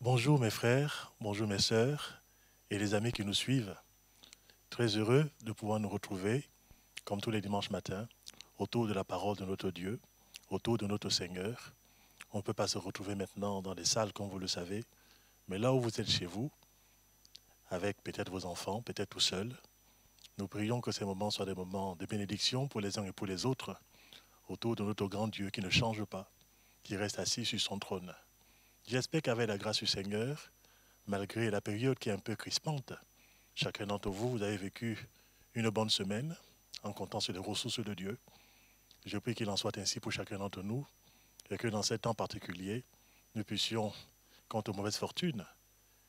Bonjour mes frères, bonjour mes sœurs et les amis qui nous suivent. Très heureux de pouvoir nous retrouver, comme tous les dimanches matins, autour de la parole de notre Dieu, autour de notre Seigneur. On ne peut pas se retrouver maintenant dans les salles, comme vous le savez, mais là où vous êtes chez vous, avec peut-être vos enfants, peut-être tout seul, nous prions que ces moments soient des moments de bénédiction pour les uns et pour les autres, autour de notre grand Dieu qui ne change pas, qui reste assis sur son trône. J'espère qu'avec la grâce du Seigneur, malgré la période qui est un peu crispante, chacun d'entre vous, vous avez vécu une bonne semaine en comptant sur les ressources de Dieu. Je prie qu'il en soit ainsi pour chacun d'entre nous et que dans ces temps particuliers, nous puissions, quant aux mauvaises fortunes,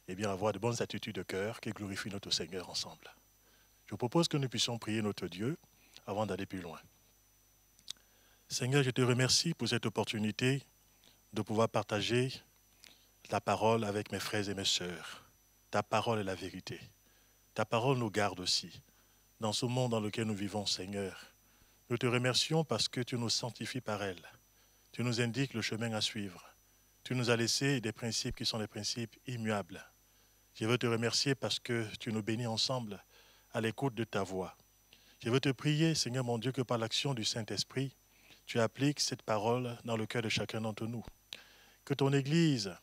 eh bien, avoir de bonnes attitudes de cœur qui glorifient notre Seigneur ensemble. Je vous propose que nous puissions prier notre Dieu avant d'aller plus loin. Seigneur, je te remercie pour cette opportunité de pouvoir partager ta parole avec mes frères et mes sœurs. Ta parole est la vérité. Ta parole nous garde aussi dans ce monde dans lequel nous vivons, Seigneur. Nous te remercions parce que tu nous sanctifies par elle. Tu nous indiques le chemin à suivre. Tu nous as laissé des principes qui sont des principes immuables. Je veux te remercier parce que tu nous bénis ensemble à l'écoute de ta voix. Je veux te prier, Seigneur mon Dieu, que par l'action du Saint-Esprit, tu appliques cette parole dans le cœur de chacun d'entre nous. Que ton Église,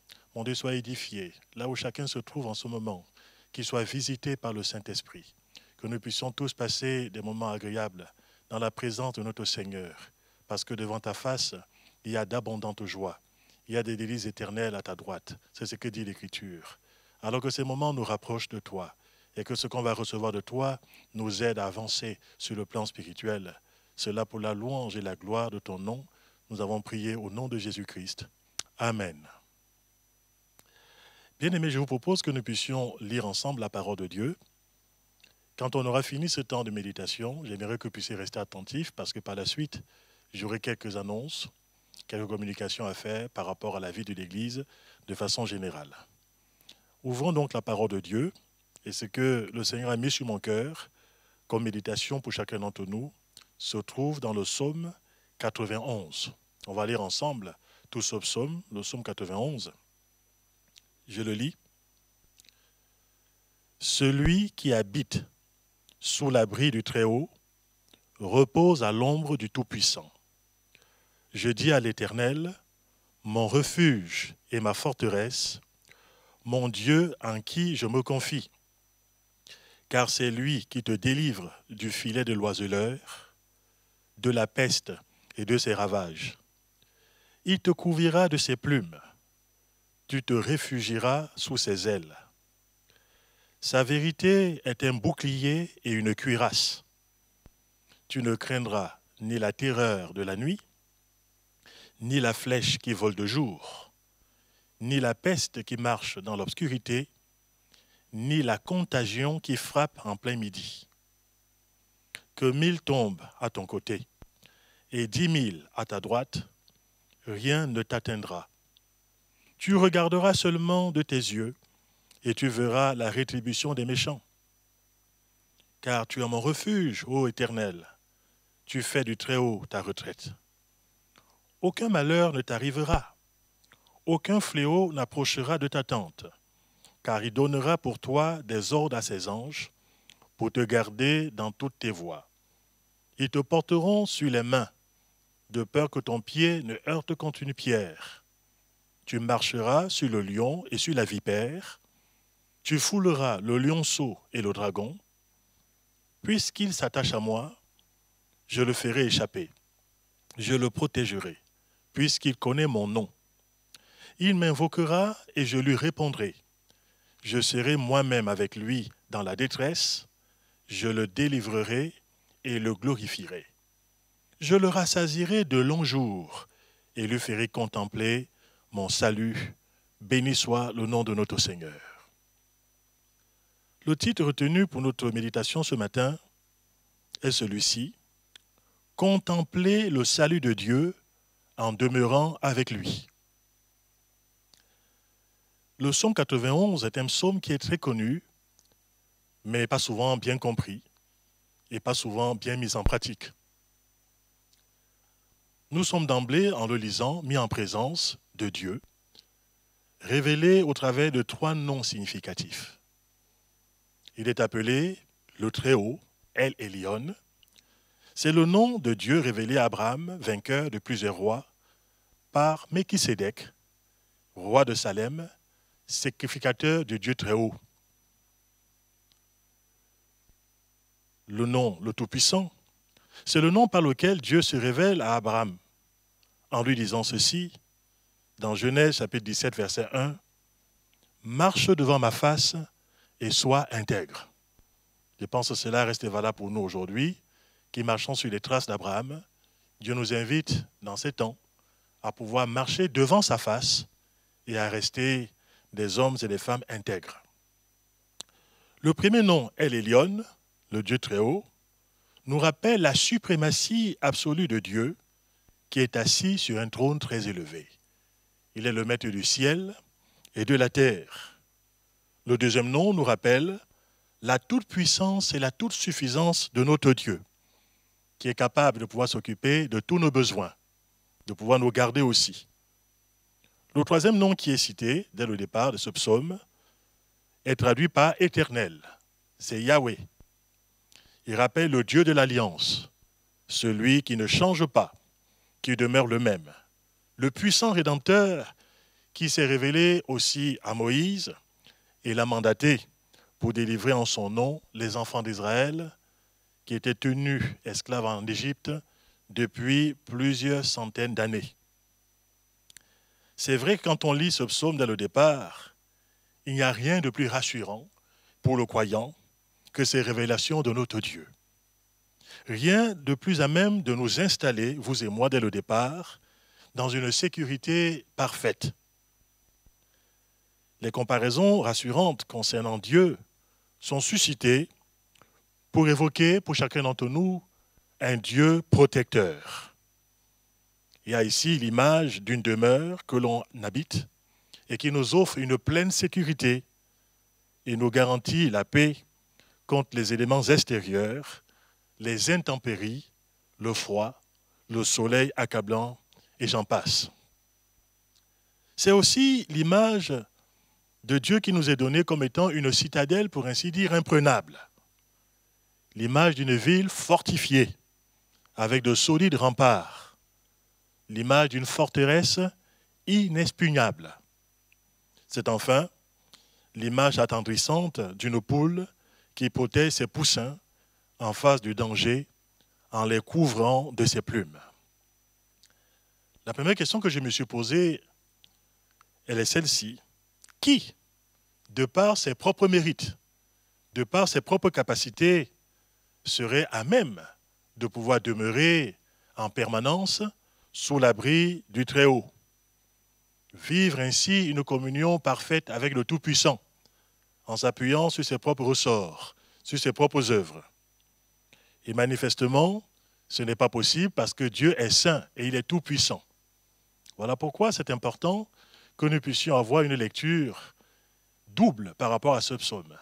qu'on soit édifié là où chacun se trouve en ce moment, qu'il soit visité par le Saint-Esprit, que nous puissions tous passer des moments agréables dans la présence de notre Seigneur, parce que devant ta face, il y a d'abondantes joies, il y a des délices éternelles à ta droite. C'est ce que dit l'Écriture. Alors que ces moments nous rapprochent de toi, et que ce qu'on va recevoir de toi nous aide à avancer sur le plan spirituel. Cela pour la louange et la gloire de ton nom. Nous avons prié au nom de Jésus-Christ. Amen. Bien-aimés, je vous propose que nous puissions lire ensemble la parole de Dieu. Quand on aura fini ce temps de méditation, j'aimerais que vous puissiez rester attentifs parce que par la suite, j'aurai quelques annonces, quelques communications à faire par rapport à la vie de l'Église de façon générale. Ouvrons donc la parole de Dieu et ce que le Seigneur a mis sur mon cœur comme méditation pour chacun d'entre nous se trouve dans le psaume 91. On va lire ensemble tout ce psaume, le psaume 91. Je le lis. Celui qui habite sous l'abri du Très-Haut repose à l'ombre du Tout-Puissant. Je dis à l'Éternel, mon refuge et ma forteresse, mon Dieu en qui je me confie, car c'est lui qui te délivre du filet de l'oiseleur, de la peste et de ses ravages. Il te couvrira de ses plumes tu te réfugieras sous ses ailes. Sa vérité est un bouclier et une cuirasse. Tu ne craindras ni la terreur de la nuit, ni la flèche qui vole de jour, ni la peste qui marche dans l'obscurité, ni la contagion qui frappe en plein midi. Que mille tombent à ton côté et dix mille à ta droite, rien ne t'atteindra tu regarderas seulement de tes yeux et tu verras la rétribution des méchants. Car tu es mon refuge, ô Éternel. Tu fais du Très-Haut ta retraite. Aucun malheur ne t'arrivera. Aucun fléau n'approchera de ta tente, car il donnera pour toi des ordres à ses anges pour te garder dans toutes tes voies. Ils te porteront sur les mains, de peur que ton pied ne heurte contre une pierre. Tu marcheras sur le lion et sur la vipère. Tu fouleras le lionceau et le dragon. Puisqu'il s'attache à moi, je le ferai échapper. Je le protégerai, puisqu'il connaît mon nom. Il m'invoquera et je lui répondrai. Je serai moi-même avec lui dans la détresse. Je le délivrerai et le glorifierai. Je le rassasirai de longs jours et lui ferai contempler mon salut. Béni soit le nom de notre Seigneur. Le titre retenu pour notre méditation ce matin est celui-ci. Contempler le salut de Dieu en demeurant avec lui. Le psaume 91 est un psaume qui est très connu, mais pas souvent bien compris et pas souvent bien mis en pratique. Nous sommes d'emblée, en le lisant, mis en présence de Dieu, révélé au travers de trois noms significatifs. Il est appelé le Très-Haut, El Elion. C'est le nom de Dieu révélé à Abraham, vainqueur de plusieurs rois, par Mekisédek, roi de Salem, sacrificateur du Dieu Très-Haut. Le nom, le Tout-Puissant, c'est le nom par lequel Dieu se révèle à Abraham en lui disant ceci, dans Genèse chapitre 17, verset 1, Marche devant ma face et sois intègre. Je pense que cela reste valable pour nous aujourd'hui, qui marchons sur les traces d'Abraham. Dieu nous invite, dans ces temps, à pouvoir marcher devant sa face et à rester des hommes et des femmes intègres. Le premier nom, Elélion, le Dieu très haut, nous rappelle la suprématie absolue de Dieu qui est assis sur un trône très élevé. Il est le maître du ciel et de la terre. Le deuxième nom nous rappelle la toute-puissance et la toute-suffisance de notre Dieu, qui est capable de pouvoir s'occuper de tous nos besoins, de pouvoir nous garder aussi. Le troisième nom qui est cité dès le départ de ce psaume est traduit par éternel. C'est Yahweh. Il rappelle le Dieu de l'alliance, celui qui ne change pas, qui demeure le même le puissant rédempteur qui s'est révélé aussi à Moïse et l'a mandaté pour délivrer en son nom les enfants d'Israël qui étaient tenus esclaves en Égypte depuis plusieurs centaines d'années. C'est vrai que quand on lit ce psaume dès le départ, il n'y a rien de plus rassurant pour le croyant que ces révélations de notre Dieu. Rien de plus à même de nous installer, vous et moi, dès le départ, dans une sécurité parfaite. Les comparaisons rassurantes concernant Dieu sont suscitées pour évoquer pour chacun d'entre nous un Dieu protecteur. Il y a ici l'image d'une demeure que l'on habite et qui nous offre une pleine sécurité et nous garantit la paix contre les éléments extérieurs, les intempéries, le froid, le soleil accablant et j'en passe. C'est aussi l'image de Dieu qui nous est donnée comme étant une citadelle, pour ainsi dire, imprenable. L'image d'une ville fortifiée, avec de solides remparts. L'image d'une forteresse inespugnable. C'est enfin l'image attendrissante d'une poule qui protège ses poussins en face du danger en les couvrant de ses plumes. La première question que je me suis posée, elle est celle-ci. Qui, de par ses propres mérites, de par ses propres capacités, serait à même de pouvoir demeurer en permanence sous l'abri du Très-Haut Vivre ainsi une communion parfaite avec le Tout-Puissant, en s'appuyant sur ses propres ressorts, sur ses propres œuvres. Et manifestement, ce n'est pas possible parce que Dieu est saint et il est tout-puissant. Voilà pourquoi c'est important que nous puissions avoir une lecture double par rapport à ce psaume.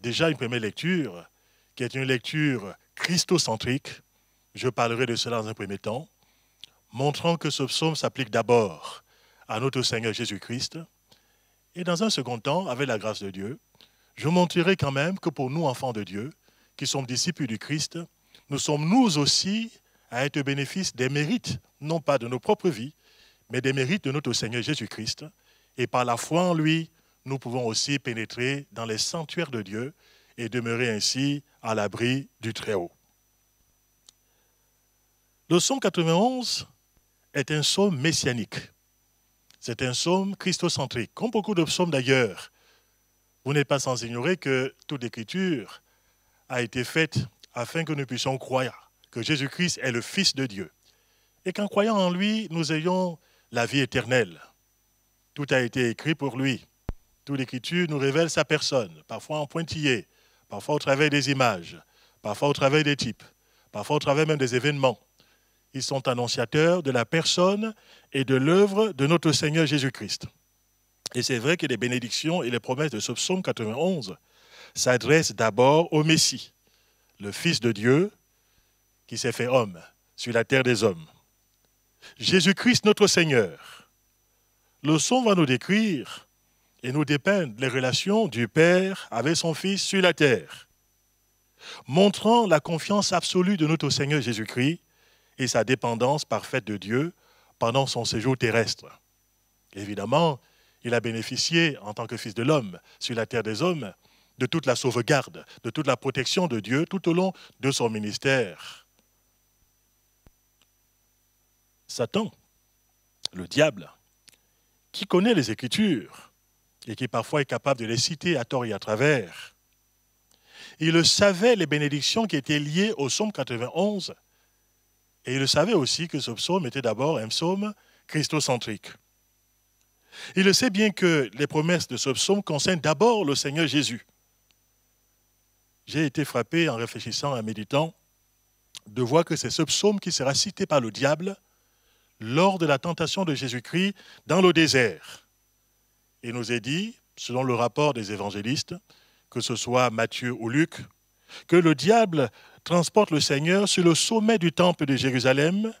Déjà une première lecture, qui est une lecture christocentrique, je parlerai de cela dans un premier temps, montrant que ce psaume s'applique d'abord à notre Seigneur Jésus-Christ, et dans un second temps, avec la grâce de Dieu, je montrerai quand même que pour nous, enfants de Dieu, qui sommes disciples du Christ, nous sommes nous aussi à être bénéfices des mérites, non pas de nos propres vies, mais des mérites de notre Seigneur Jésus-Christ. Et par la foi en lui, nous pouvons aussi pénétrer dans les sanctuaires de Dieu et demeurer ainsi à l'abri du Très-Haut. Le psaume 91 est un psaume messianique. C'est un psaume christocentrique, comme beaucoup de psaumes d'ailleurs. Vous n'êtes pas sans ignorer que toute l'écriture a été faite afin que nous puissions croire que Jésus-Christ est le Fils de Dieu et qu'en croyant en lui, nous ayons la vie éternelle. Tout a été écrit pour lui. Toute l'écriture nous révèle sa personne, parfois en pointillé, parfois au travers des images, parfois au travers des types, parfois au travers même des événements. Ils sont annonciateurs de la personne et de l'œuvre de notre Seigneur Jésus-Christ. Et c'est vrai que les bénédictions et les promesses de ce psaume 91 s'adressent d'abord au Messie, le Fils de Dieu qui s'est fait homme sur la terre des hommes. Jésus-Christ notre Seigneur. Le son va nous décrire et nous dépeindre les relations du Père avec son Fils sur la terre, montrant la confiance absolue de notre Seigneur Jésus-Christ et sa dépendance parfaite de Dieu pendant son séjour terrestre. Évidemment, il a bénéficié, en tant que Fils de l'homme, sur la terre des hommes, de toute la sauvegarde, de toute la protection de Dieu tout au long de son ministère. Satan, le diable, qui connaît les Écritures et qui parfois est capable de les citer à tort et à travers. Il savait les bénédictions qui étaient liées au psaume 91 et il savait aussi que ce psaume était d'abord un psaume christocentrique. Il le sait bien que les promesses de ce psaume concernent d'abord le Seigneur Jésus. J'ai été frappé en réfléchissant, en méditant, de voir que c'est ce psaume qui sera cité par le diable lors de la tentation de Jésus-Christ dans le désert. Il nous est dit, selon le rapport des évangélistes, que ce soit Matthieu ou Luc, que le diable transporte le Seigneur sur le sommet du temple de Jérusalem,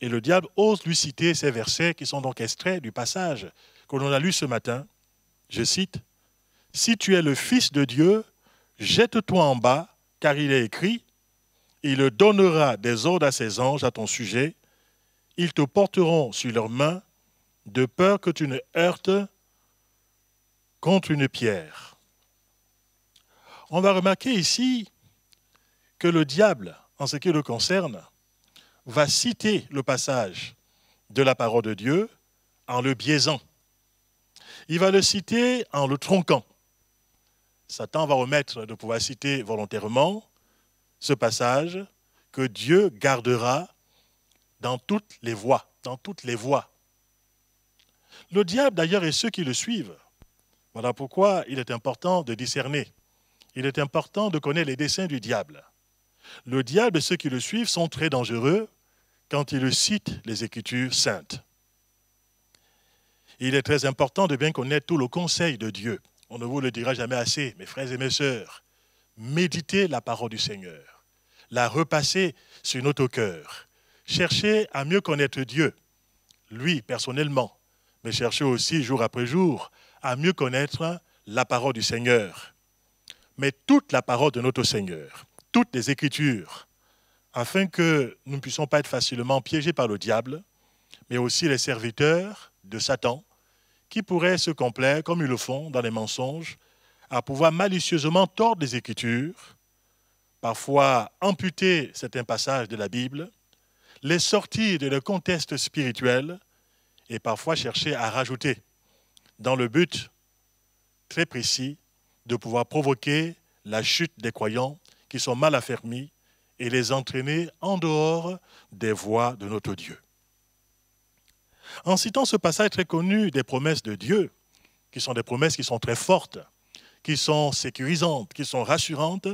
et le diable ose lui citer ces versets qui sont donc extraits du passage que l'on a lu ce matin. Je cite, Si tu es le Fils de Dieu, jette-toi en bas, car il est écrit, Il donnera des ordres à ses anges à ton sujet, ils te porteront sur leurs mains de peur que tu ne heurtes contre une pierre. On va remarquer ici que le diable, en ce qui le concerne, va citer le passage de la parole de Dieu en le biaisant. Il va le citer en le tronquant. Satan va remettre de pouvoir citer volontairement ce passage que Dieu gardera dans toutes les voies, dans toutes les voies. Le diable, d'ailleurs, et ceux qui le suivent. Voilà pourquoi il est important de discerner. Il est important de connaître les desseins du diable. Le diable et ceux qui le suivent sont très dangereux quand ils citent les Écritures saintes. Il est très important de bien connaître tout le conseil de Dieu. On ne vous le dira jamais assez, mes frères et mes sœurs. Méditez la parole du Seigneur, la repasser sur notre cœur chercher à mieux connaître Dieu, lui personnellement, mais chercher aussi jour après jour à mieux connaître la parole du Seigneur. Mais toute la parole de notre Seigneur, toutes les Écritures, afin que nous ne puissions pas être facilement piégés par le diable, mais aussi les serviteurs de Satan, qui pourraient se complaire, comme ils le font dans les mensonges, à pouvoir malicieusement tordre les Écritures, parfois amputer certains passages de la Bible, les sortir de leur contexte spirituel et parfois chercher à rajouter dans le but très précis de pouvoir provoquer la chute des croyants qui sont mal affermis et les entraîner en dehors des voies de notre Dieu. En citant ce passage très connu des promesses de Dieu, qui sont des promesses qui sont très fortes, qui sont sécurisantes, qui sont rassurantes,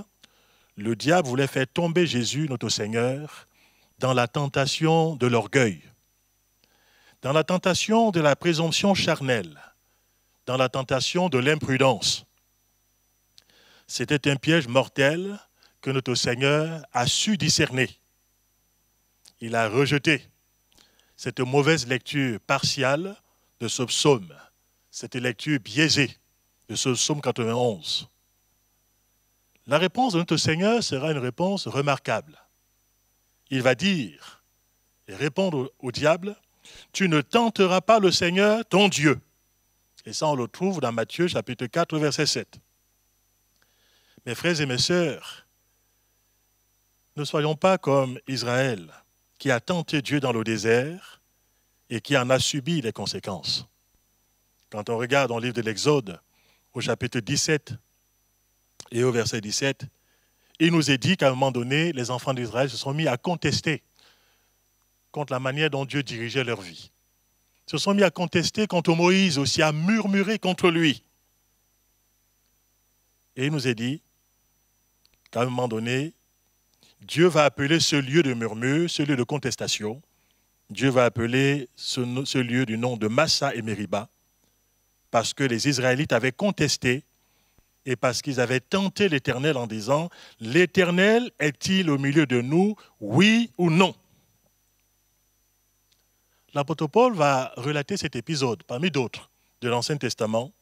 le diable voulait faire tomber Jésus, notre Seigneur, dans la tentation de l'orgueil, dans la tentation de la présomption charnelle, dans la tentation de l'imprudence. C'était un piège mortel que notre Seigneur a su discerner. Il a rejeté cette mauvaise lecture partiale de ce psaume, cette lecture biaisée de ce psaume 91. La réponse de notre Seigneur sera une réponse remarquable il va dire et répondre au, diable, tu ne tenteras pas le Seigneur, ton Dieu. Et ça, on le trouve dans Matthieu chapitre 4, verset 7. Mes frères et mes sœurs, ne soyons pas comme Israël, qui a tenté Dieu dans le désert et qui en a subi les conséquences. Quand on regarde dans le livre de l'Exode, au chapitre 17 et au verset 17, il nous est dit qu'à un moment donné, les enfants d'Israël se sont mis à contester contre la manière dont Dieu dirigeait leur vie. Ils se sont mis à contester contre Moïse, aussi à murmurer contre lui. Et il nous est dit qu'à un moment donné, Dieu va appeler ce lieu de murmure, ce lieu de contestation, Dieu va appeler ce, ce lieu du nom de Massa et Meriba, parce que les Israélites avaient contesté et parce qu'ils avaient tenté l'Éternel en disant, l'Éternel est-il au milieu de nous, oui ou non L'apôtre Paul va relater cet épisode, parmi d'autres, de l'Ancien Testament,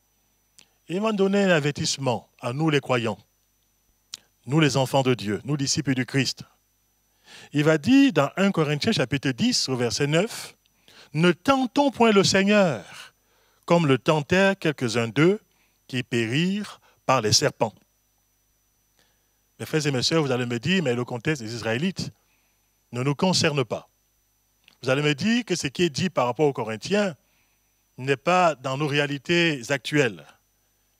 et il va donner un avertissement à nous les croyants, nous les enfants de Dieu, nous disciples du Christ. Il va dire dans 1 Corinthiens chapitre 10 au verset 9, Ne tentons point le Seigneur, comme le tentèrent quelques-uns d'eux qui périrent les serpents. Mes frères et mes sœurs, vous allez me dire, mais le contexte des Israélites ne nous concerne pas. Vous allez me dire que ce qui est dit par rapport aux Corinthiens n'est pas dans nos réalités actuelles.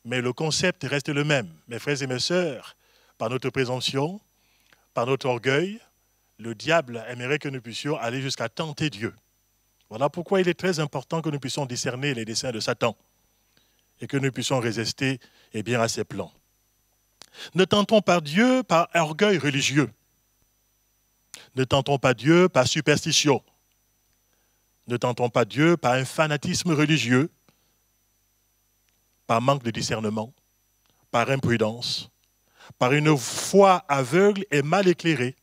Mais le concept reste le même. Mes frères et mes sœurs, par notre présomption, par notre orgueil, le diable aimerait que nous puissions aller jusqu'à tenter Dieu. Voilà pourquoi il est très important que nous puissions discerner les desseins de Satan et que nous puissions résister eh bien, à ces plans. Ne tentons pas Dieu par orgueil religieux. Ne tentons pas Dieu par superstition. Ne tentons pas Dieu par un fanatisme religieux, par manque de discernement, par imprudence, par une foi aveugle et mal éclairée.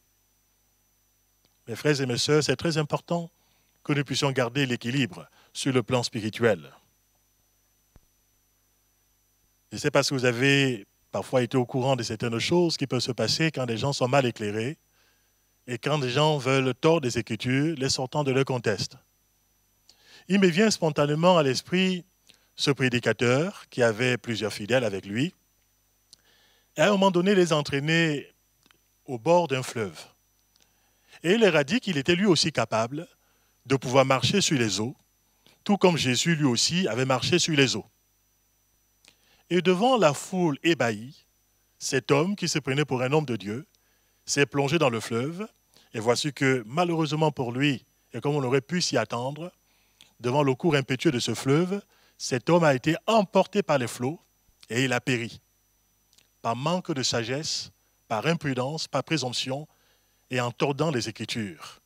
Mes frères et mes sœurs, c'est très important que nous puissions garder l'équilibre sur le plan spirituel. Je ne sais pas si vous avez parfois été au courant de certaines choses qui peuvent se passer quand les gens sont mal éclairés et quand des gens veulent tort des Écritures, les sortant de leur conteste. Il me vient spontanément à l'esprit ce prédicateur qui avait plusieurs fidèles avec lui, et à un moment donné les entraînait au bord d'un fleuve. Et il leur a dit qu'il était lui aussi capable de pouvoir marcher sur les eaux, tout comme Jésus lui aussi avait marché sur les eaux. Et devant la foule ébahie, cet homme qui se prenait pour un homme de Dieu s'est plongé dans le fleuve. Et voici que, malheureusement pour lui, et comme on aurait pu s'y attendre, devant le cours impétueux de ce fleuve, cet homme a été emporté par les flots et il a péri. Par manque de sagesse, par imprudence, par présomption et en tordant les Écritures.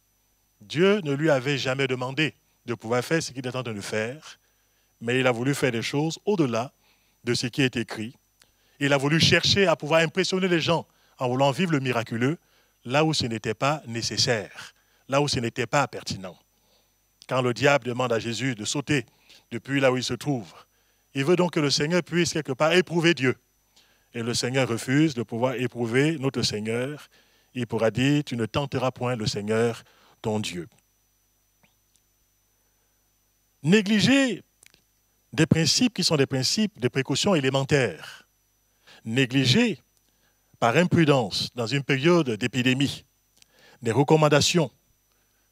Dieu ne lui avait jamais demandé de pouvoir faire ce qu'il était en train de faire, mais il a voulu faire des choses au-delà de ce qui est écrit. Il a voulu chercher à pouvoir impressionner les gens en voulant vivre le miraculeux là où ce n'était pas nécessaire, là où ce n'était pas pertinent. Quand le diable demande à Jésus de sauter depuis là où il se trouve, il veut donc que le Seigneur puisse quelque part éprouver Dieu. Et le Seigneur refuse de pouvoir éprouver notre Seigneur. Il pourra dire, tu ne tenteras point le Seigneur, ton Dieu. Négliger des principes qui sont des principes de précaution élémentaires, négligés par imprudence dans une période d'épidémie, des recommandations,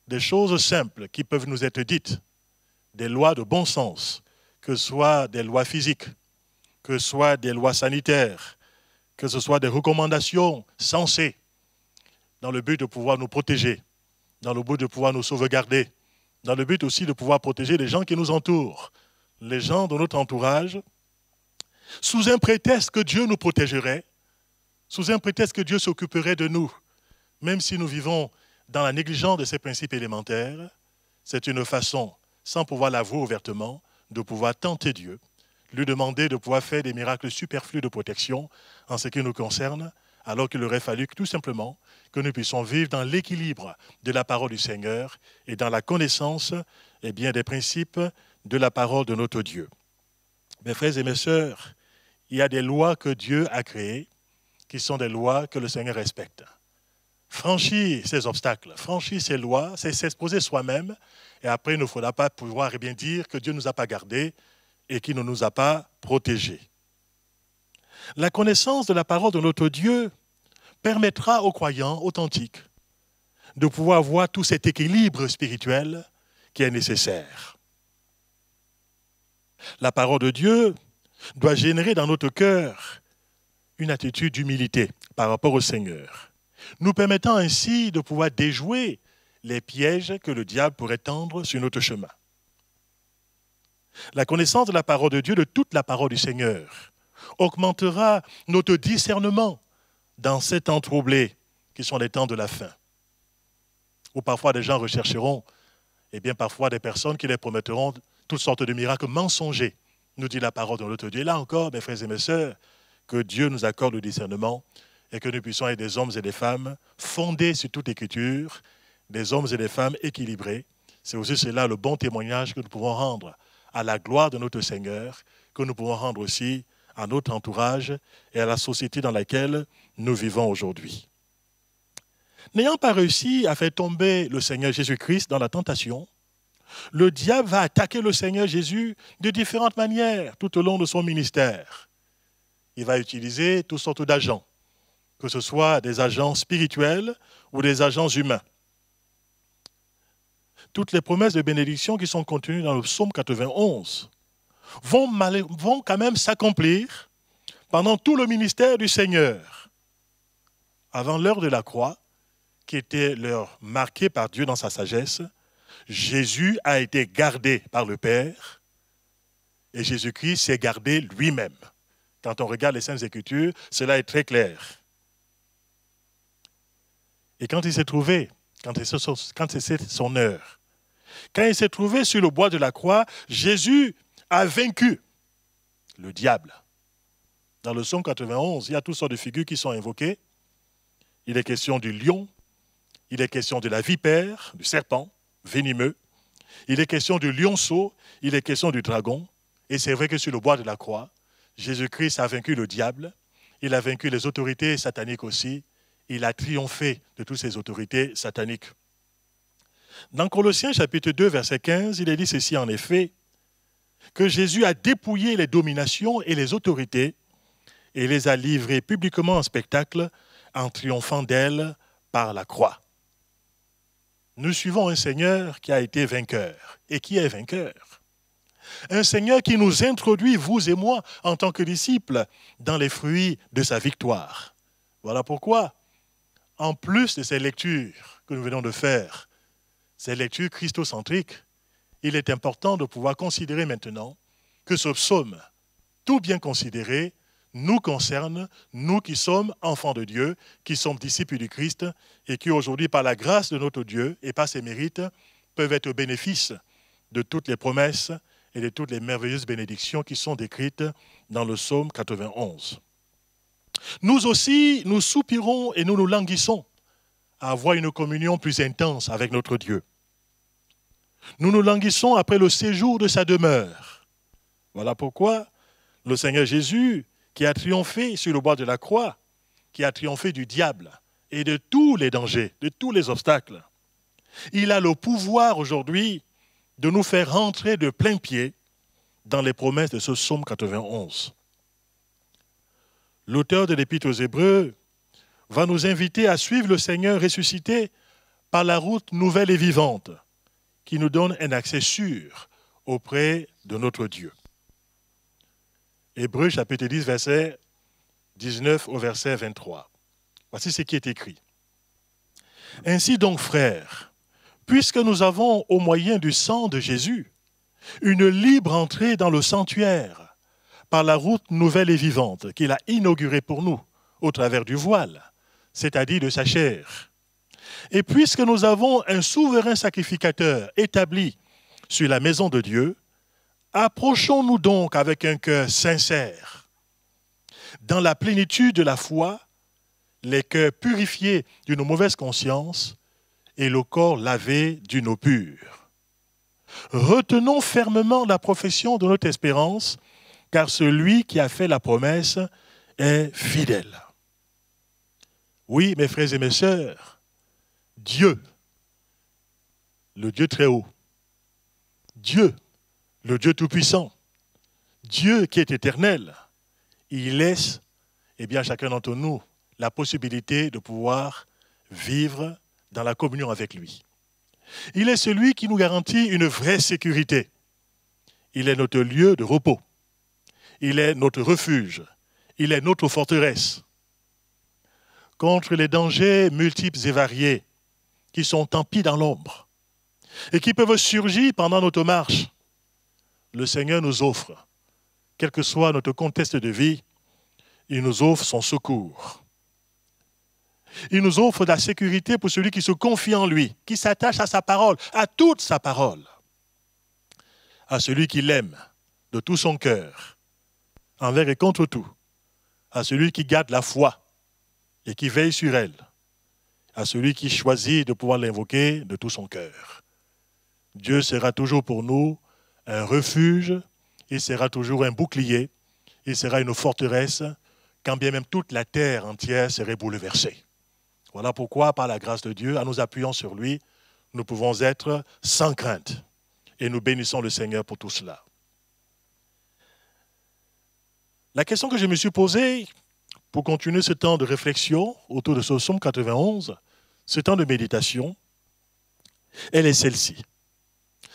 des choses simples qui peuvent nous être dites, des lois de bon sens, que ce soit des lois physiques, que ce soit des lois sanitaires, que ce soit des recommandations sensées, dans le but de pouvoir nous protéger, dans le but de pouvoir nous sauvegarder, dans le but aussi de pouvoir protéger les gens qui nous entourent, les gens de notre entourage, sous un prétexte que Dieu nous protégerait, sous un prétexte que Dieu s'occuperait de nous, même si nous vivons dans la négligence de ces principes élémentaires, c'est une façon, sans pouvoir l'avouer ouvertement, de pouvoir tenter Dieu, lui demander de pouvoir faire des miracles superflus de protection en ce qui nous concerne, alors qu'il aurait fallu tout simplement que nous puissions vivre dans l'équilibre de la parole du Seigneur et dans la connaissance et eh bien, des principes de la parole de notre Dieu. Mes frères et mes sœurs, il y a des lois que Dieu a créées qui sont des lois que le Seigneur respecte. Franchir ces obstacles, franchir ces lois, c'est s'exposer soi-même. Et après, il ne faudra pas pouvoir bien dire que Dieu ne nous a pas gardés et qu'il ne nous a pas protégés. La connaissance de la parole de notre Dieu permettra aux croyants authentiques de pouvoir voir tout cet équilibre spirituel qui est nécessaire la parole de Dieu doit générer dans notre cœur une attitude d'humilité par rapport au Seigneur, nous permettant ainsi de pouvoir déjouer les pièges que le diable pourrait tendre sur notre chemin. La connaissance de la parole de Dieu, de toute la parole du Seigneur, augmentera notre discernement dans ces temps troublés qui sont les temps de la fin. où parfois des gens rechercheront, et eh bien parfois des personnes qui les promettront toutes sortes de miracles mensongers, nous dit la parole de notre Dieu. Et là encore, mes frères et mes sœurs, que Dieu nous accorde le discernement et que nous puissions être des hommes et des femmes fondés sur toute écriture, des hommes et des femmes équilibrés. C'est aussi cela le bon témoignage que nous pouvons rendre à la gloire de notre Seigneur, que nous pouvons rendre aussi à notre entourage et à la société dans laquelle nous vivons aujourd'hui. N'ayant pas réussi à faire tomber le Seigneur Jésus-Christ dans la tentation, le diable va attaquer le Seigneur Jésus de différentes manières tout au long de son ministère. Il va utiliser toutes sortes d'agents, que ce soit des agents spirituels ou des agents humains. Toutes les promesses de bénédiction qui sont contenues dans le psaume 91 vont, vont quand même s'accomplir pendant tout le ministère du Seigneur. Avant l'heure de la croix, qui était l'heure marquée par Dieu dans sa sagesse, Jésus a été gardé par le Père et Jésus-Christ s'est gardé lui-même. Quand on regarde les Saintes Écritures, cela est très clair. Et quand il s'est trouvé, quand c'est son heure, quand il s'est trouvé sur le bois de la croix, Jésus a vaincu le diable. Dans le son 91, il y a toutes sortes de figures qui sont invoquées. Il est question du lion, il est question de la vipère, du serpent venimeux, il est question du lionceau, il est question du dragon. Et c'est vrai que sur le bois de la croix, Jésus-Christ a vaincu le diable, il a vaincu les autorités sataniques aussi, il a triomphé de toutes ces autorités sataniques. Dans Colossiens chapitre 2, verset 15, il est dit ceci en effet, que Jésus a dépouillé les dominations et les autorités et les a livrées publiquement en spectacle en triomphant d'elles par la croix nous suivons un Seigneur qui a été vainqueur et qui est vainqueur. Un Seigneur qui nous introduit, vous et moi, en tant que disciples, dans les fruits de sa victoire. Voilà pourquoi, en plus de ces lectures que nous venons de faire, ces lectures christocentriques, il est important de pouvoir considérer maintenant que ce psaume, tout bien considéré, nous concerne, nous qui sommes enfants de Dieu, qui sommes disciples du Christ et qui aujourd'hui, par la grâce de notre Dieu et par ses mérites, peuvent être au bénéfice de toutes les promesses et de toutes les merveilleuses bénédictions qui sont décrites dans le psaume 91. Nous aussi, nous soupirons et nous nous languissons à avoir une communion plus intense avec notre Dieu. Nous nous languissons après le séjour de sa demeure. Voilà pourquoi le Seigneur Jésus qui a triomphé sur le bois de la croix, qui a triomphé du diable et de tous les dangers, de tous les obstacles. Il a le pouvoir aujourd'hui de nous faire rentrer de plein pied dans les promesses de ce psaume 91. L'auteur de l'Épître aux Hébreux va nous inviter à suivre le Seigneur ressuscité par la route nouvelle et vivante qui nous donne un accès sûr auprès de notre Dieu. Hébreu chapitre 10, verset 19 au verset 23. Voici ce qui est écrit. Ainsi donc, frères, puisque nous avons au moyen du sang de Jésus une libre entrée dans le sanctuaire par la route nouvelle et vivante qu'il a inaugurée pour nous au travers du voile, c'est-à-dire de sa chair, et puisque nous avons un souverain sacrificateur établi sur la maison de Dieu, Approchons-nous donc avec un cœur sincère, dans la plénitude de la foi, les cœurs purifiés d'une mauvaise conscience et le corps lavé d'une eau pure. Retenons fermement la profession de notre espérance, car celui qui a fait la promesse est fidèle. Oui, mes frères et mes sœurs, Dieu, le Dieu très haut, Dieu le Dieu Tout-Puissant, Dieu qui est éternel, il laisse eh bien, chacun d'entre nous la possibilité de pouvoir vivre dans la communion avec lui. Il est celui qui nous garantit une vraie sécurité. Il est notre lieu de repos. Il est notre refuge. Il est notre forteresse. Contre les dangers multiples et variés qui sont pis dans l'ombre et qui peuvent surgir pendant notre marche, le Seigneur nous offre, quel que soit notre contexte de vie, il nous offre son secours. Il nous offre la sécurité pour celui qui se confie en lui, qui s'attache à sa parole, à toute sa parole, à celui qui l'aime de tout son cœur, envers et contre tout, à celui qui garde la foi et qui veille sur elle, à celui qui choisit de pouvoir l'invoquer de tout son cœur. Dieu sera toujours pour nous un refuge, il sera toujours un bouclier, il sera une forteresse, quand bien même toute la terre entière serait bouleversée. Voilà pourquoi, par la grâce de Dieu, en nous appuyant sur lui, nous pouvons être sans crainte. Et nous bénissons le Seigneur pour tout cela. La question que je me suis posée pour continuer ce temps de réflexion autour de ce psaume 91, ce temps de méditation, elle est celle-ci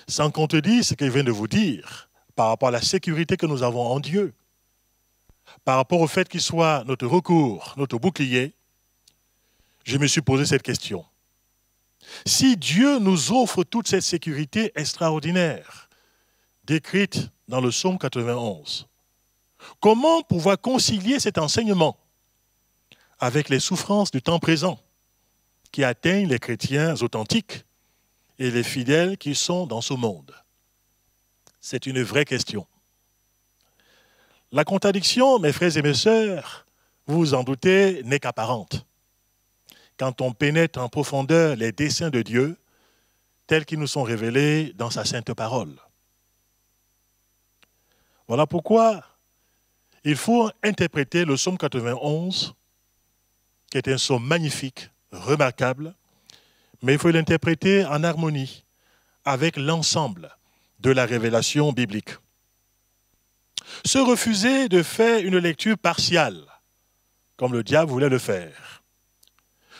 sans qu'on te ce qu'il vient de vous dire par rapport à la sécurité que nous avons en Dieu, par rapport au fait qu'il soit notre recours, notre bouclier, je me suis posé cette question. Si Dieu nous offre toute cette sécurité extraordinaire, décrite dans le psaume 91, comment pouvoir concilier cet enseignement avec les souffrances du temps présent qui atteignent les chrétiens authentiques et les fidèles qui sont dans ce monde C'est une vraie question. La contradiction, mes frères et mes sœurs, vous vous en doutez, n'est qu'apparente. Quand on pénètre en profondeur les desseins de Dieu, tels qu'ils nous sont révélés dans sa sainte parole. Voilà pourquoi il faut interpréter le psaume 91, qui est un psaume magnifique, remarquable, mais il faut l'interpréter en harmonie avec l'ensemble de la révélation biblique. Se refuser de faire une lecture partiale, comme le diable voulait le faire.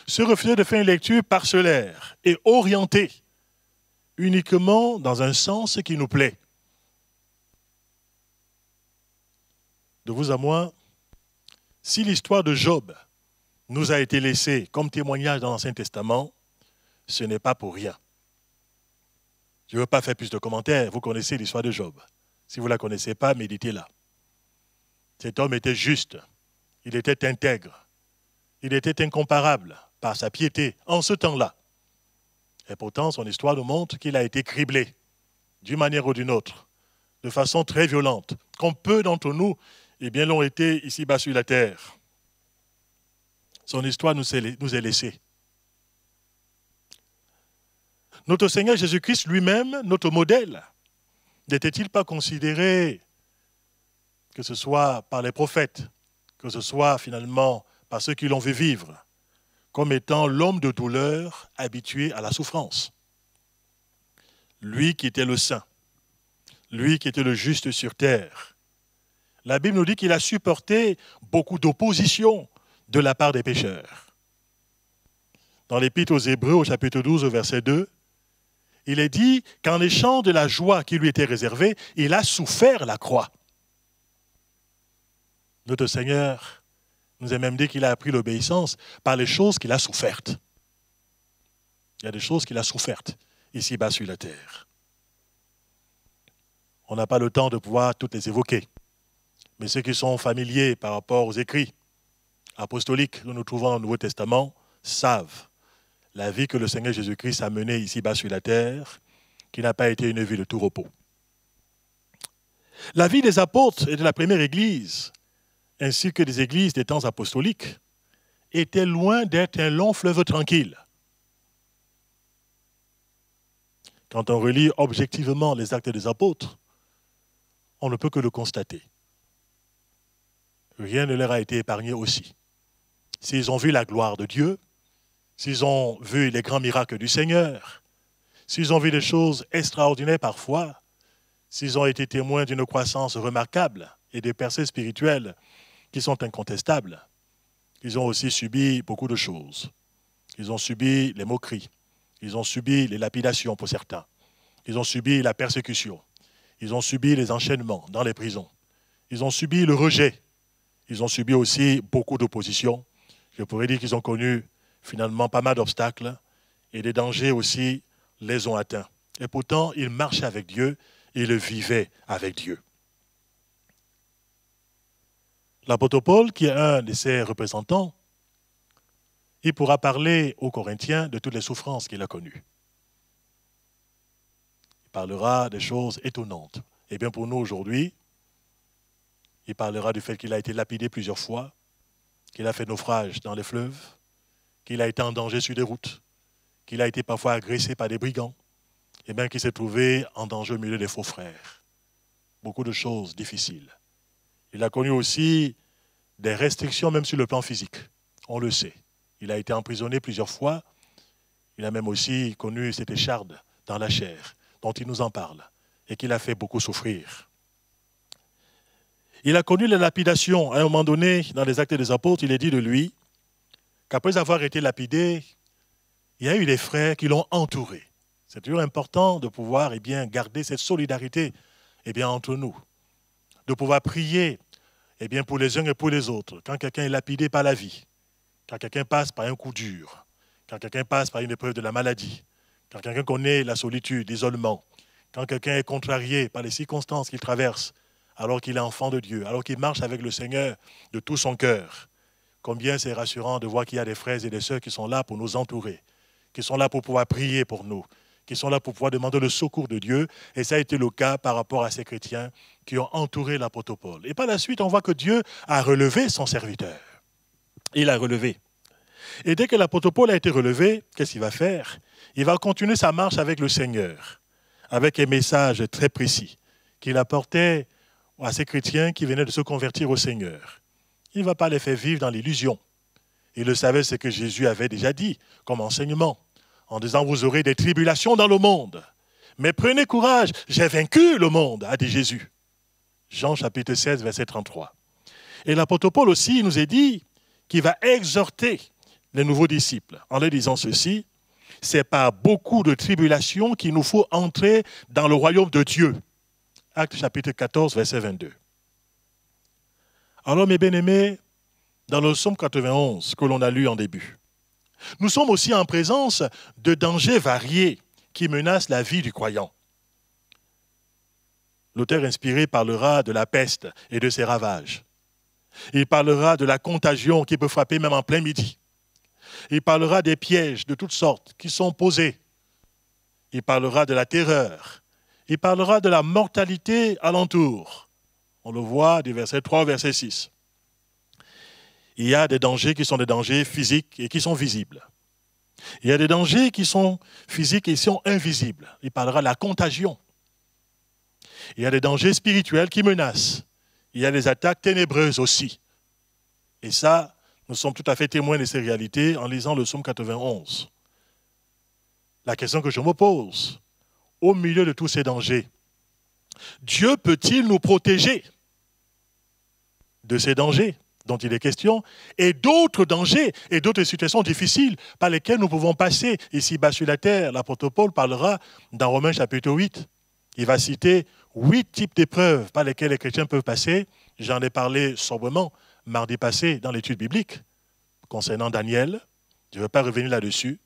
Se refuser de faire une lecture parcellaire et orientée uniquement dans un sens qui nous plaît. De vous à moi, si l'histoire de Job nous a été laissée comme témoignage dans l'Ancien Testament, ce n'est pas pour rien. Je ne veux pas faire plus de commentaires. Vous connaissez l'histoire de Job. Si vous ne la connaissez pas, méditez-la. Cet homme était juste. Il était intègre. Il était incomparable par sa piété en ce temps-là. Et pourtant, son histoire nous montre qu'il a été criblé, d'une manière ou d'une autre, de façon très violente, comme peu d'entre nous, et eh bien, l'ont été ici-bas sur la terre. Son histoire nous est laissée. Notre Seigneur Jésus-Christ lui-même, notre modèle, n'était-il pas considéré, que ce soit par les prophètes, que ce soit finalement par ceux qui l'ont vu vivre, comme étant l'homme de douleur habitué à la souffrance Lui qui était le saint, lui qui était le juste sur terre. La Bible nous dit qu'il a supporté beaucoup d'opposition de la part des pécheurs. Dans l'Épître aux Hébreux, au chapitre 12, au verset 2, il est dit qu'en chants de la joie qui lui était réservée, il a souffert la croix. Notre Seigneur nous a même dit qu'il a appris l'obéissance par les choses qu'il a souffertes. Il y a des choses qu'il a souffertes ici-bas sur la terre. On n'a pas le temps de pouvoir toutes les évoquer, mais ceux qui sont familiers par rapport aux écrits apostoliques que nous trouvons au Nouveau Testament savent la vie que le Seigneur Jésus-Christ a menée ici-bas sur la terre, qui n'a pas été une vie de tout repos. La vie des apôtres et de la première Église, ainsi que des églises des temps apostoliques, était loin d'être un long fleuve tranquille. Quand on relit objectivement les actes des apôtres, on ne peut que le constater. Rien ne leur a été épargné aussi. S'ils ont vu la gloire de Dieu, s'ils ont vu les grands miracles du Seigneur, s'ils ont vu des choses extraordinaires parfois, s'ils ont été témoins d'une croissance remarquable et des percées spirituelles qui sont incontestables, ils ont aussi subi beaucoup de choses. Ils ont subi les moqueries, ils ont subi les lapidations pour certains, ils ont subi la persécution, ils ont subi les enchaînements dans les prisons, ils ont subi le rejet, ils ont subi aussi beaucoup d'opposition. Je pourrais dire qu'ils ont connu finalement pas mal d'obstacles et des dangers aussi les ont atteints. Et pourtant, il marchait avec Dieu, il vivait avec Dieu. L'apôtre Paul, qui est un de ses représentants, il pourra parler aux Corinthiens de toutes les souffrances qu'il a connues. Il parlera des choses étonnantes. Et eh bien pour nous aujourd'hui, il parlera du fait qu'il a été lapidé plusieurs fois, qu'il a fait naufrage dans les fleuves, qu'il a été en danger sur des routes, qu'il a été parfois agressé par des brigands, et bien qu'il s'est trouvé en danger au milieu des faux frères. Beaucoup de choses difficiles. Il a connu aussi des restrictions, même sur le plan physique. On le sait. Il a été emprisonné plusieurs fois. Il a même aussi connu cette écharde dans la chair, dont il nous en parle, et qu'il a fait beaucoup souffrir. Il a connu la lapidation. À un moment donné, dans les actes des apôtres, il est dit de lui, après avoir été lapidé, il y a eu des frères qui l'ont entouré. C'est toujours important de pouvoir eh bien, garder cette solidarité eh bien, entre nous, de pouvoir prier et eh bien, pour les uns et pour les autres. Quand quelqu'un est lapidé par la vie, quand quelqu'un passe par un coup dur, quand quelqu'un passe par une épreuve de la maladie, quand quelqu'un connaît la solitude, l'isolement, quand quelqu'un est contrarié par les circonstances qu'il traverse, alors qu'il est enfant de Dieu, alors qu'il marche avec le Seigneur de tout son cœur, Combien c'est rassurant de voir qu'il y a des frères et des sœurs qui sont là pour nous entourer, qui sont là pour pouvoir prier pour nous, qui sont là pour pouvoir demander le secours de Dieu. Et ça a été le cas par rapport à ces chrétiens qui ont entouré l'apôtre Paul. Et par la suite, on voit que Dieu a relevé son serviteur. Il a relevé. Et dès que l'apôtre Paul a été relevé, qu'est-ce qu'il va faire Il va continuer sa marche avec le Seigneur, avec un message très précis qu'il apportait à ces chrétiens qui venaient de se convertir au Seigneur il ne va pas les faire vivre dans l'illusion. Il le savait ce que Jésus avait déjà dit comme enseignement, en disant Vous aurez des tribulations dans le monde. Mais prenez courage, j'ai vaincu le monde, a dit Jésus. Jean chapitre 16, verset 33. Et l'apôtre Paul aussi nous a dit qu'il va exhorter les nouveaux disciples en leur disant ceci C'est par beaucoup de tribulations qu'il nous faut entrer dans le royaume de Dieu. Acte chapitre 14, verset 22. Alors mes bien-aimés, dans le psaume 91 que l'on a lu en début, nous sommes aussi en présence de dangers variés qui menacent la vie du croyant. L'auteur inspiré parlera de la peste et de ses ravages. Il parlera de la contagion qui peut frapper même en plein midi. Il parlera des pièges de toutes sortes qui sont posés. Il parlera de la terreur. Il parlera de la mortalité alentour. On le voit du verset 3 au verset 6. Il y a des dangers qui sont des dangers physiques et qui sont visibles. Il y a des dangers qui sont physiques et qui sont invisibles. Il parlera de la contagion. Il y a des dangers spirituels qui menacent. Il y a des attaques ténébreuses aussi. Et ça, nous sommes tout à fait témoins de ces réalités en lisant le psaume 91. La question que je me pose, au milieu de tous ces dangers, Dieu peut-il nous protéger de ces dangers dont il est question, et d'autres dangers et d'autres situations difficiles par lesquelles nous pouvons passer ici-bas sur la terre. L'apôtre Paul parlera dans Romains chapitre 8. Il va citer huit types d'épreuves par lesquelles les chrétiens peuvent passer. J'en ai parlé sobrement mardi passé dans l'étude biblique concernant Daniel. Je ne vais pas revenir là-dessus.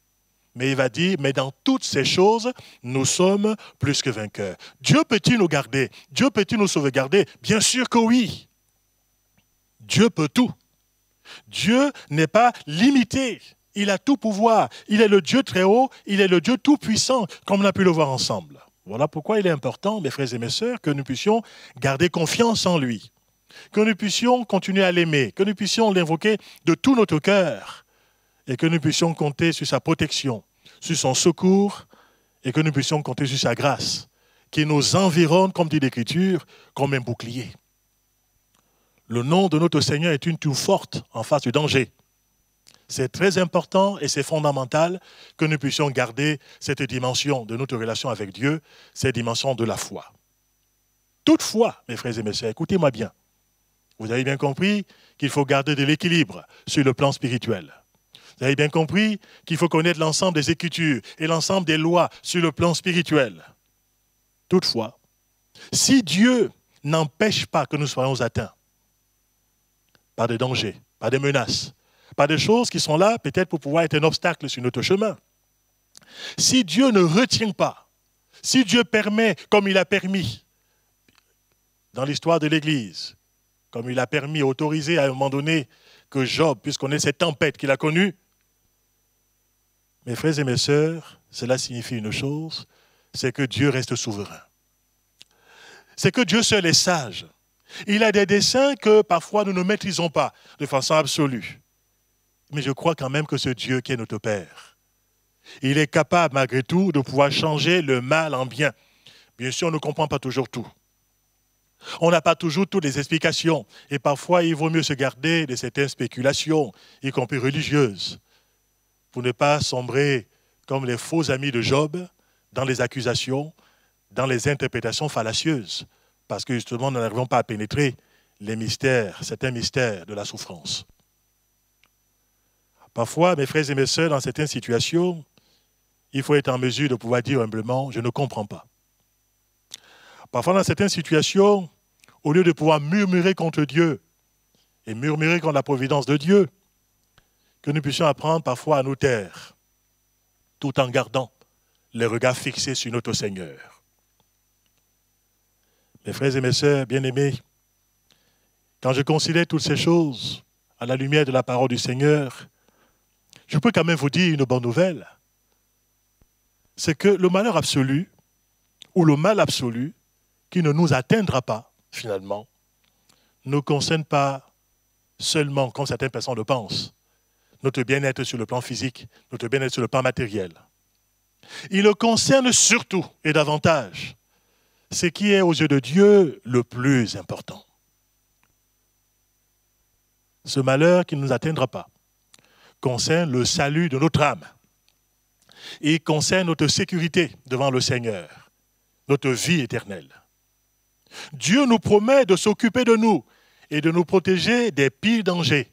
Mais il va dire, mais dans toutes ces choses, nous sommes plus que vainqueurs. Dieu peut-il nous garder Dieu peut-il nous sauvegarder Bien sûr que oui. Dieu peut tout. Dieu n'est pas limité. Il a tout pouvoir. Il est le Dieu très haut, il est le Dieu tout puissant, comme on a pu le voir ensemble. Voilà pourquoi il est important, mes frères et mes sœurs, que nous puissions garder confiance en lui, que nous puissions continuer à l'aimer, que nous puissions l'invoquer de tout notre cœur, et que nous puissions compter sur sa protection, sur son secours, et que nous puissions compter sur sa grâce, qui nous environne, comme dit l'Écriture, comme un bouclier. Le nom de notre Seigneur est une tour forte en face du danger. C'est très important et c'est fondamental que nous puissions garder cette dimension de notre relation avec Dieu, cette dimension de la foi. Toutefois, mes frères et messieurs, écoutez-moi bien. Vous avez bien compris qu'il faut garder de l'équilibre sur le plan spirituel. Vous avez bien compris qu'il faut connaître l'ensemble des Écritures et l'ensemble des lois sur le plan spirituel. Toutefois, si Dieu n'empêche pas que nous soyons atteints, pas de dangers, pas des menaces, pas des choses qui sont là peut-être pour pouvoir être un obstacle sur notre chemin. Si Dieu ne retient pas, si Dieu permet comme il a permis dans l'histoire de l'Église, comme il a permis, autorisé à un moment donné que Job puisqu'on connaître cette tempête qu'il a connue, mes frères et mes sœurs, cela signifie une chose, c'est que Dieu reste souverain. C'est que Dieu seul est sage. Il a des desseins que parfois nous ne maîtrisons pas de façon absolue. Mais je crois quand même que ce Dieu qui est notre Père, il est capable malgré tout de pouvoir changer le mal en bien. Bien sûr, on ne comprend pas toujours tout. On n'a pas toujours toutes les explications. Et parfois, il vaut mieux se garder de certaines spéculations, y compris religieuses, pour ne pas sombrer comme les faux amis de Job dans les accusations, dans les interprétations fallacieuses parce que justement, nous n'arrivons pas à pénétrer les mystères, certains mystères de la souffrance. Parfois, mes frères et mes sœurs, dans certaines situations, il faut être en mesure de pouvoir dire humblement, je ne comprends pas. Parfois, dans certaines situations, au lieu de pouvoir murmurer contre Dieu et murmurer contre la providence de Dieu, que nous puissions apprendre parfois à nous taire, tout en gardant les regards fixés sur notre Seigneur. Mes frères et mes sœurs bien-aimés, quand je considère toutes ces choses à la lumière de la parole du Seigneur, je peux quand même vous dire une bonne nouvelle. C'est que le malheur absolu, ou le mal absolu, qui ne nous atteindra pas, finalement, ne concerne pas seulement, comme certaines personnes le pensent, notre bien-être sur le plan physique, notre bien-être sur le plan matériel. Il le concerne surtout et davantage ce qui est aux yeux de Dieu le plus important. Ce malheur qui ne nous atteindra pas concerne le salut de notre âme. et concerne notre sécurité devant le Seigneur, notre vie éternelle. Dieu nous promet de s'occuper de nous et de nous protéger des pires dangers,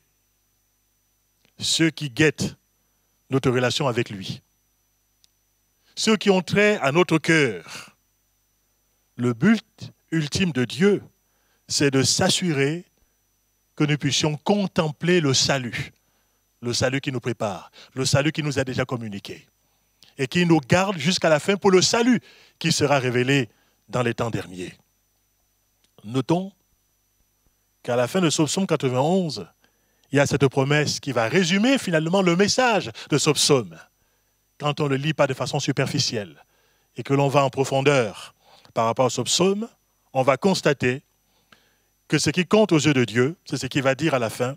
ceux qui guettent notre relation avec lui, ceux qui ont trait à notre cœur, le but ultime de Dieu, c'est de s'assurer que nous puissions contempler le salut, le salut qui nous prépare, le salut qui nous a déjà communiqué et qui nous garde jusqu'à la fin pour le salut qui sera révélé dans les temps derniers. Notons qu'à la fin de ce 91, il y a cette promesse qui va résumer finalement le message de ce quand on ne le lit pas de façon superficielle et que l'on va en profondeur par rapport à ce psaume, on va constater que ce qui compte aux yeux de Dieu, c'est ce qu'il va dire à la fin.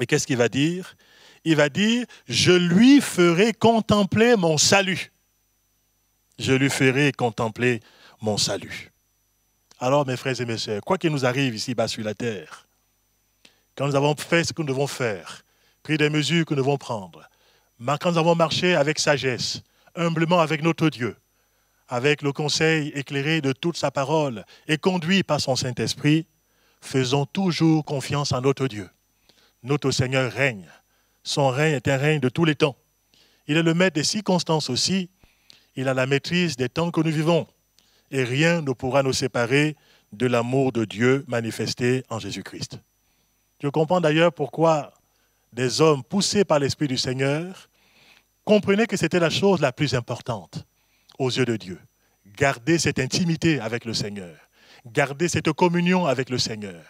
Et qu'est-ce qu'il va dire Il va dire, je lui ferai contempler mon salut. Je lui ferai contempler mon salut. Alors, mes frères et mes sœurs, quoi qu'il nous arrive ici bas sur la terre, quand nous avons fait ce que nous devons faire, pris des mesures que nous devons prendre, quand nous avons marché avec sagesse, humblement avec notre Dieu, avec le conseil éclairé de toute sa parole et conduit par son Saint-Esprit, faisons toujours confiance en notre Dieu. Notre Seigneur règne. Son règne est un règne de tous les temps. Il est le maître des circonstances aussi. Il a la maîtrise des temps que nous vivons. Et rien ne pourra nous séparer de l'amour de Dieu manifesté en Jésus-Christ. Je comprends d'ailleurs pourquoi des hommes poussés par l'Esprit du Seigneur comprenaient que c'était la chose la plus importante aux yeux de Dieu. Gardez cette intimité avec le Seigneur. Gardez cette communion avec le Seigneur.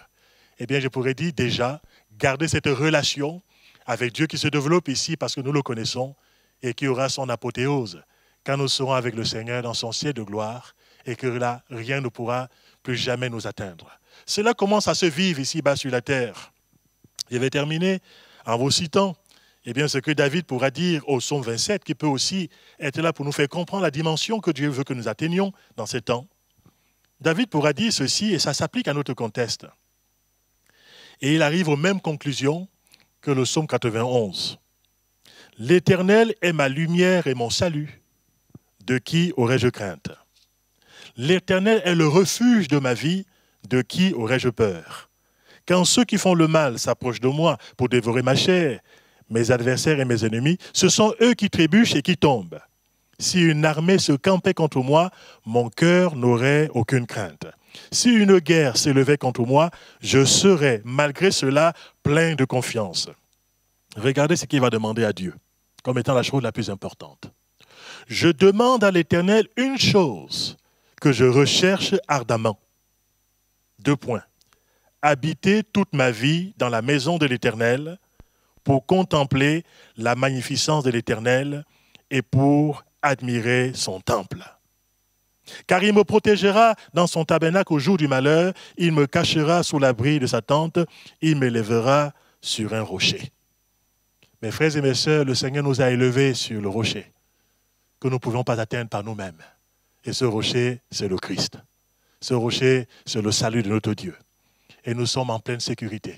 Eh bien, je pourrais dire déjà, gardez cette relation avec Dieu qui se développe ici parce que nous le connaissons et qui aura son apothéose quand nous serons avec le Seigneur dans son ciel de gloire et que là, rien ne pourra plus jamais nous atteindre. Cela commence à se vivre ici-bas sur la terre. Je vais terminer en vous citant eh bien, ce que David pourra dire au psaume 27, qui peut aussi être là pour nous faire comprendre la dimension que Dieu veut que nous atteignions dans ces temps. David pourra dire ceci, et ça s'applique à notre contexte. Et il arrive aux mêmes conclusions que le psaume 91. L'Éternel est ma lumière et mon salut. De qui aurais-je crainte L'Éternel est le refuge de ma vie. De qui aurais-je peur Quand ceux qui font le mal s'approchent de moi pour dévorer ma chair, mes adversaires et mes ennemis, ce sont eux qui trébuchent et qui tombent. Si une armée se campait contre moi, mon cœur n'aurait aucune crainte. Si une guerre s'élevait contre moi, je serais, malgré cela, plein de confiance. Regardez ce qu'il va demander à Dieu, comme étant la chose la plus importante. Je demande à l'Éternel une chose que je recherche ardemment. Deux points. Habiter toute ma vie dans la maison de l'Éternel pour contempler la magnificence de l'Éternel et pour admirer son temple. Car il me protégera dans son tabernacle au jour du malheur, il me cachera sous l'abri de sa tente, il m'élèvera sur un rocher. Mes frères et mes sœurs, le Seigneur nous a élevés sur le rocher que nous ne pouvons pas atteindre par nous-mêmes. Et ce rocher, c'est le Christ. Ce rocher, c'est le salut de notre Dieu. Et nous sommes en pleine sécurité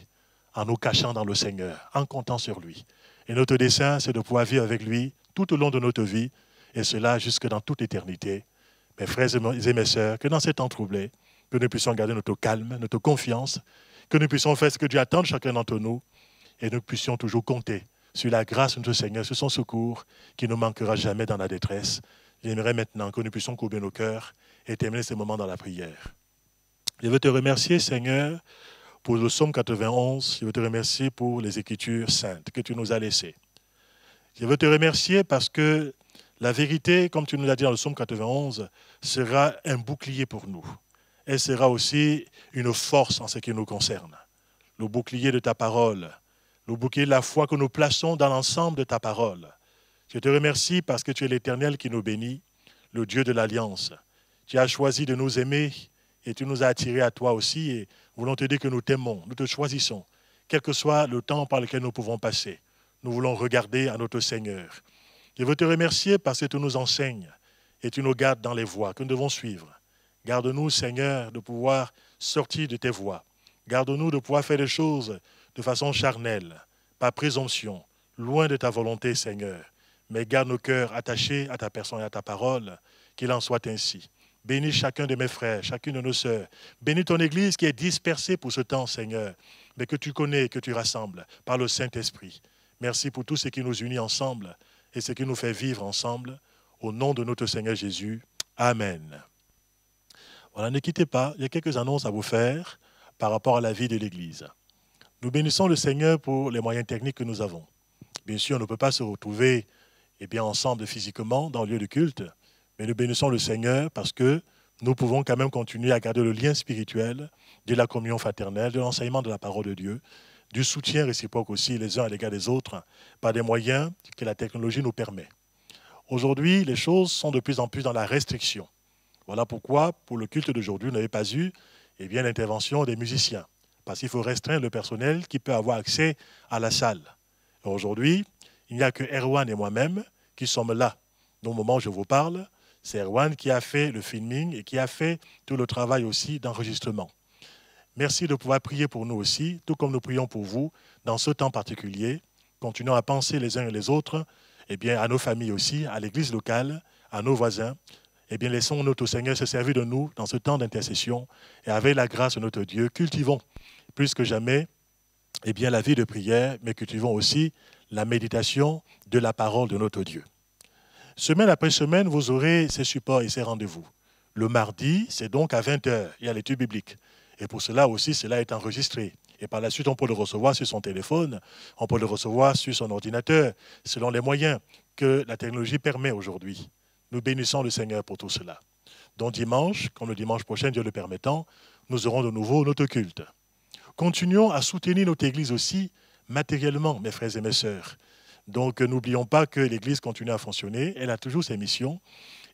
en nous cachant dans le Seigneur, en comptant sur lui. Et notre dessein, c'est de pouvoir vivre avec lui tout au long de notre vie, et cela jusque dans toute éternité. Mes frères et mes sœurs, que dans ces temps troublés, que nous puissions garder notre calme, notre confiance, que nous puissions faire ce que Dieu attend de chacun d'entre nous, et nous puissions toujours compter sur la grâce de notre Seigneur, sur son secours, qui ne manquera jamais dans la détresse. J'aimerais maintenant que nous puissions courber nos cœurs et terminer ce moment dans la prière. Je veux te remercier, Seigneur, pour le psaume 91, je veux te remercier pour les Écritures saintes que tu nous as laissées. Je veux te remercier parce que la vérité, comme tu nous l'as dit dans le psaume 91, sera un bouclier pour nous. Elle sera aussi une force en ce qui nous concerne. Le bouclier de ta parole, le bouclier de la foi que nous plaçons dans l'ensemble de ta parole. Je te remercie parce que tu es l'Éternel qui nous bénit, le Dieu de l'Alliance. Tu as choisi de nous aimer et tu nous as attirés à toi aussi. Et voulons te dire que nous t'aimons, nous te choisissons, quel que soit le temps par lequel nous pouvons passer. Nous voulons regarder à notre Seigneur. Je veux te remercier parce que tu nous enseignes et tu nous gardes dans les voies que nous devons suivre. Garde-nous, Seigneur, de pouvoir sortir de tes voies. Garde-nous de pouvoir faire des choses de façon charnelle, par présomption, loin de ta volonté, Seigneur. Mais garde nos cœurs attachés à ta personne et à ta parole, qu'il en soit ainsi. Bénis chacun de mes frères, chacune de nos sœurs. Bénis ton Église qui est dispersée pour ce temps, Seigneur, mais que tu connais et que tu rassembles par le Saint-Esprit. Merci pour tout ce qui nous unit ensemble et ce qui nous fait vivre ensemble. Au nom de notre Seigneur Jésus. Amen. Voilà, ne quittez pas, il y a quelques annonces à vous faire par rapport à la vie de l'Église. Nous bénissons le Seigneur pour les moyens techniques que nous avons. Bien sûr, on ne peut pas se retrouver eh bien, ensemble physiquement dans le lieu de culte, mais nous bénissons le Seigneur parce que nous pouvons quand même continuer à garder le lien spirituel de la communion fraternelle, de l'enseignement de la parole de Dieu, du soutien réciproque aussi les uns à l'égard des autres par des moyens que la technologie nous permet. Aujourd'hui, les choses sont de plus en plus dans la restriction. Voilà pourquoi, pour le culte d'aujourd'hui, vous n'avez pas eu eh bien, l'intervention des musiciens, parce qu'il faut restreindre le personnel qui peut avoir accès à la salle. Aujourd'hui, il n'y a que Erwan et moi-même qui sommes là. Au moment où je vous parle, c'est Erwan qui a fait le filming et qui a fait tout le travail aussi d'enregistrement. Merci de pouvoir prier pour nous aussi, tout comme nous prions pour vous dans ce temps particulier. Continuons à penser les uns et les autres, et eh bien à nos familles aussi, à l'Église locale, à nos voisins. et eh bien, laissons notre Seigneur se servir de nous dans ce temps d'intercession et avec la grâce de notre Dieu, cultivons plus que jamais eh bien, la vie de prière, mais cultivons aussi la méditation de la parole de notre Dieu. Semaine après semaine, vous aurez ces supports et ces rendez-vous. Le mardi, c'est donc à 20h, il y a l'étude biblique. Et pour cela aussi, cela est enregistré. Et par la suite, on peut le recevoir sur son téléphone, on peut le recevoir sur son ordinateur, selon les moyens que la technologie permet aujourd'hui. Nous bénissons le Seigneur pour tout cela. Donc dimanche, comme le dimanche prochain, Dieu le permettant, nous aurons de nouveau notre culte. Continuons à soutenir notre Église aussi matériellement, mes frères et mes sœurs. Donc euh, n'oublions pas que l'Église continue à fonctionner, elle a toujours ses missions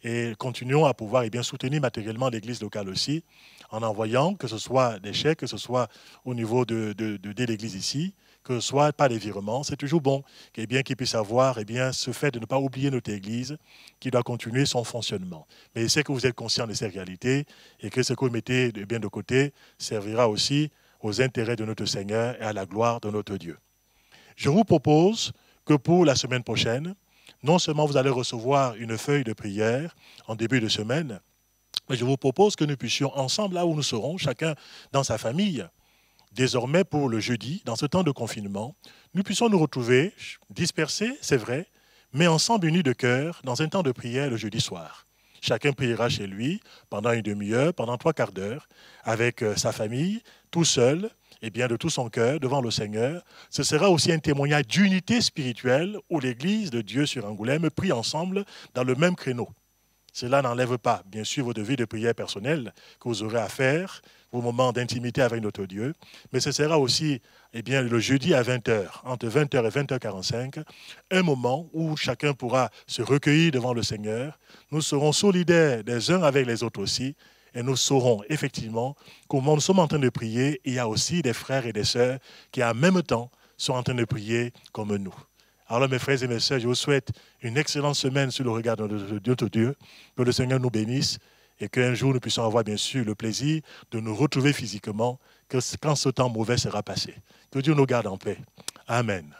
et continuons à pouvoir et eh bien, soutenir matériellement l'Église locale aussi en envoyant que ce soit des chèques, que ce soit au niveau de, de, l'Église ici, que ce soit par les virements. C'est toujours bon Et eh bien, qu'il puisse avoir eh bien, ce fait de ne pas oublier notre Église qui doit continuer son fonctionnement. Mais c'est que vous êtes conscient de ces réalités et que ce que vous mettez bien de côté servira aussi aux intérêts de notre Seigneur et à la gloire de notre Dieu. Je vous propose que pour la semaine prochaine, non seulement vous allez recevoir une feuille de prière en début de semaine, mais je vous propose que nous puissions ensemble, là où nous serons, chacun dans sa famille, désormais pour le jeudi, dans ce temps de confinement, nous puissions nous retrouver, dispersés, c'est vrai, mais ensemble unis de cœur, dans un temps de prière le jeudi soir. Chacun priera chez lui pendant une demi-heure, pendant trois quarts d'heure, avec euh, sa famille, tout seul, bien, de tout son cœur devant le Seigneur. Ce sera aussi un témoignage d'unité spirituelle où l'Église de Dieu sur Angoulême prie ensemble dans le même créneau. Cela n'enlève pas, bien sûr, vos devis de prière personnelle que vous aurez à faire, vos moments d'intimité avec notre Dieu, mais ce sera aussi, eh bien, le jeudi à 20h, entre 20h et 20h45, un moment où chacun pourra se recueillir devant le Seigneur. Nous serons solidaires des uns avec les autres aussi, et nous saurons effectivement qu'au où nous sommes en train de prier. Il y a aussi des frères et des sœurs qui en même temps sont en train de prier comme nous. Alors mes frères et mes sœurs, je vous souhaite une excellente semaine sous le regard de notre Dieu. Que le Seigneur nous bénisse et qu'un jour nous puissions avoir bien sûr le plaisir de nous retrouver physiquement quand ce temps mauvais sera passé. Que Dieu nous garde en paix. Amen.